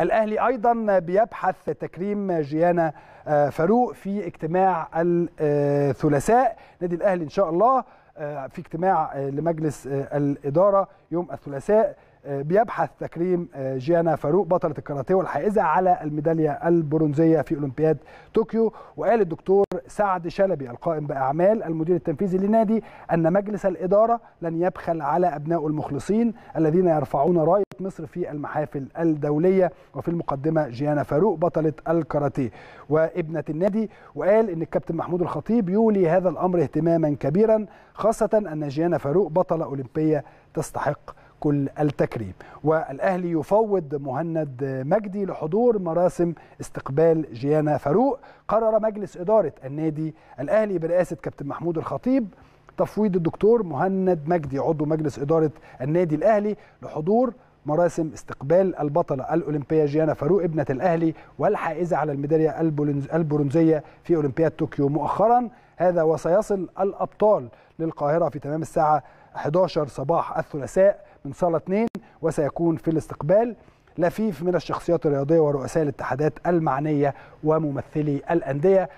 الأهلي أيضا بيبحث تكريم جيانا آه، فاروق في اجتماع الثلاثاء نادي الأهلي إن شاء الله آه، في اجتماع آه، لمجلس الإدارة يوم الثلاثاء بيبحث تكريم جيانا فاروق بطلة الكاراتيه والحائزة على الميدالية البرونزية في أولمبياد طوكيو وقال الدكتور سعد شلبي القائم بأعمال المدير التنفيذي لنادي أن مجلس الإدارة لن يبخل على أبناء المخلصين الذين يرفعون راي مصر في المحافل الدولية وفي المقدمة جيانا فاروق بطلة الكاراتيه وابنة النادي وقال إن الكابتن محمود الخطيب يولي هذا الأمر اهتماما كبيرا خاصة أن جيانا فاروق بطلة أولمبية تستحق كل التكريم والأهلي يفوض مهند مجدي لحضور مراسم استقبال جيانا فاروق قرر مجلس إدارة النادي الأهلي برئاسة كابتن محمود الخطيب تفويض الدكتور مهند مجدي عضو مجلس إدارة النادي الأهلي لحضور مراسم استقبال البطلة الأولمبية جيانا فاروق ابنة الأهلي والحائزة على الميدالية البرونزية في أولمبياد طوكيو مؤخرا هذا وسيصل الأبطال للقاهرة في تمام الساعة 11 صباح الثلاثاء من صالة 2 وسيكون في الاستقبال لفيف من الشخصيات الرياضية ورؤساء الاتحادات المعنية وممثلي الأندية